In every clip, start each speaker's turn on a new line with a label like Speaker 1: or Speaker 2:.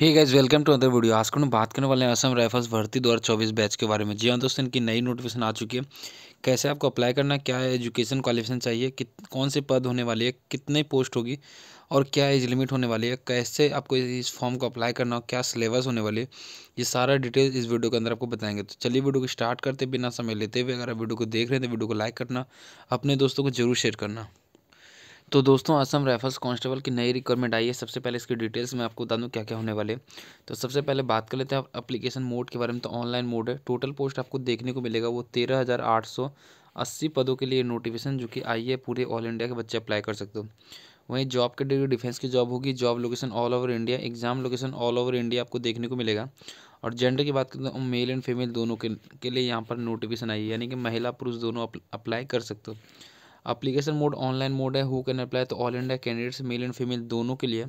Speaker 1: he guys welcome to other video आज हम बात करने वाले हैं असम राइफल्स भर्ती 2024 बैच के बारे में जी हाँ दोस्तों इनकी नई नोटिफिकेशन आ चुकी है कैसे आपको अप्लाई करना क्या है एजुकेशन क्वालिफिकेशन चाहिए कित कौन से पद होने वाली है कितने पोस्ट होगी और क्या एज लिमिट होने वाली है कैसे आपको इस फॉर्म को अप्लाई करना हो क्या सिलेबस होने वाली है ये सारा डिटेल इस वीडियो के अंदर आपको बताएंगे तो चलिए वीडियो को स्टार्ट करते बिना समय लेते हुए अगर आप वीडियो को देख रहे हैं तो वीडियो को लाइक करना अपने दोस्तों को जरूर शेयर करना तो दोस्तों असम राइफल्स कांस्टेबल की नई रिक्वायरमेंट आई है सबसे पहले इसकी डिटेल्स में आपको बता दूँ क्या क्या होने वाले तो सबसे पहले बात कर लेते हैं आप अप्लीकेशन मोड के बारे में तो ऑनलाइन मोड है टोटल पोस्ट आपको देखने को मिलेगा वो तेरह हज़ार आठ सौ अस्सी पदों के लिए नोटिफिकेशन जो कि आई है पूरे ऑल इंडिया के बच्चे अप्लाई कर सकते हो वहीं जॉब डिग्री डिफेंस की जॉब होगी job location all over India exam location all over India आपको देखने को मिलेगा और जेंडर की बात करते हैं मेल एंड फीमेल दोनों के, के लिए यहाँ पर नोटिफिकेशन आई है यानी कि महिला पुरुष दोनों अप्लाई कर सकते हो अप्लीकेशन मोड ऑनलाइन मोड है who can apply to all India candidates male and female दोनों के लिए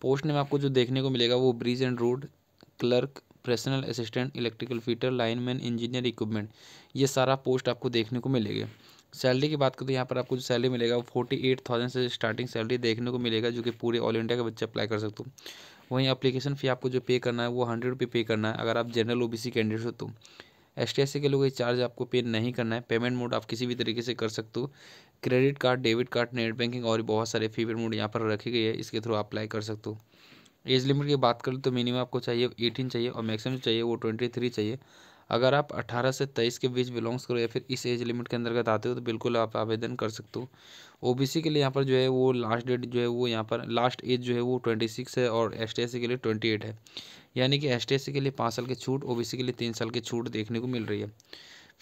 Speaker 1: पोस्ट में आपको जो देखने को मिलेगा वो bridge and road clerk personal assistant electrical fitter lineman engineer equipment ये सारा पोस्ट आपको देखने को मिलेगा सैलरी की बात करें तो यहाँ पर आपको जो सैलरी मिलेगा वो फोर्टी एट थाउजेंड से स्टार्टिंग सैलरी देखने को मिलेगा जो कि पूरे ऑल इंडिया के बच्चे अप्लाई कर सकते हो वहीं अप्लीकेशन फ़ी आपको जो पे करना है वो हंड्रेड रुपये पे करना है अगर आप जनरल ओबीसी कैंडिडेट हो तो एच के लोग चार्ज आपको पे नहीं करना है पेमेंट मोड आप किसी भी तरीके से कर सकते हो credit card debit card net banking और बहुत सारे फीवर मोड यहाँ पर रखी गई है इसके थ्रू अप्लाई कर सकते हो एज लिमिट की बात करें तो मिनिमम आपको चाहिए एटीन चाहिए और मैक्सिमम चाहिए वो ट्वेंटी थ्री चाहिए अगर आप 18 से 23 के बीच बिलोंग्स करो या फिर इस एज लिमिट के अंतर्गत आते हो तो बिल्कुल आप आवेदन कर सकते हो ओबीसी के लिए यहाँ पर जो है वो लास्ट डेट जो है वो यहाँ पर लास्ट एज जो है वो 26 है और एस के लिए 28 है यानी कि एस के लिए पाँच साल की छूट ओ के लिए तीन साल की छूट देखने को मिल रही है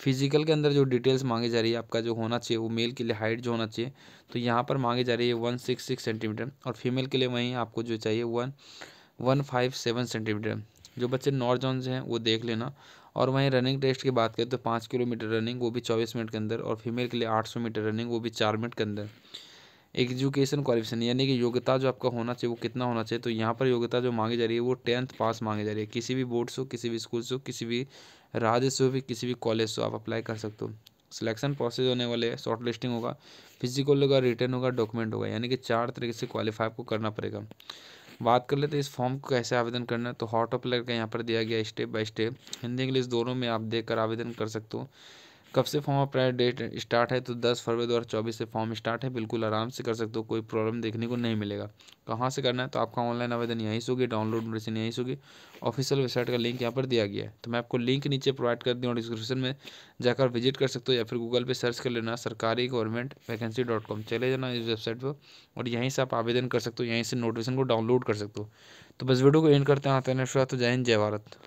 Speaker 1: फिजिकल के अंदर जो डिटेल्स मांगी जा रही है आपका जो होना चाहिए वो मेल के लिए हाइट जो होना चाहिए तो यहाँ पर मांगी जा रही है वन सिक्स सिक्स सेंटीमीटर और फीमेल के लिए वहीं आपको जो चाहिए one one five seven centimetre जो बच्चे नॉर्थ जोन से हैं वो देख लेना और वहीं रनिंग टेस्ट की बात करें तो पाँच किलोमीटर रनिंग वो भी चौबीस मिनट के अंदर और फीमेल के लिए आठ सौ मीटर रनिंग वो भी चार मिनट के अंदर एजुकेशन क्वालिफिकेशन यानी कि योग्यता जो आपका होना चाहिए वो कितना होना चाहिए तो यहाँ पर योग्यता जो मांगी जा रही है वो टेंथ पास मांगी जा रही है किसी भी बोर्ड से किसी भी स्कूल से किसी भी राज्य से भी किसी भी कॉलेज से आप अप्लाई कर सकते हो सिलेक्शन प्रोसेस होने वाले शॉर्ट लिस्टिंग होगा फिजिकल होगा रिटर्न होगा डॉक्यूमेंट होगा यानी कि चार तरीके से क्वालिफाई आपको करना पड़ेगा बात कर लेते हैं इस फॉर्म को कैसे आवेदन करना है तो हॉट ऑफ का यहाँ पर दिया गया step by step Hindi English दोनों में आप देख कर आवेदन कर सकते हो कब से फॉर्म अप्लाई डेट स्टार्ट है तो दस फरवरी दो हज़ार चौबीस से फॉर्म स्टार्ट है बिल्कुल आराम से कर सकते हो कोई प्रॉब्लम देखने को नहीं मिलेगा कहाँ से करना है तो आपका ऑनलाइन आवेदन यहीं से होगी डाउनलोड नोटिसन यहीं से होगी ऑफिशियल वेबसाइट का लिंक यहाँ पर दिया गया है तो मैं आपको लिंक नीचे प्रोवाइड कर दूँ डिस्क्रिप्शन में जाकर विजिट कर सकते हो या फिर गूगल पर सर्च कर लेना सरकारी गवर्नमेंट वैकेंसी डॉट कॉम चले जाना इस वेबसाइट पर और यहीं से आप आवेदन कर सकते हो यहीं से नोटिफिकेशन को डाउनलोड कर सकते हो तो बस वीडियो को एंड करते हैं आते हैं तो जय हिंद जय भारत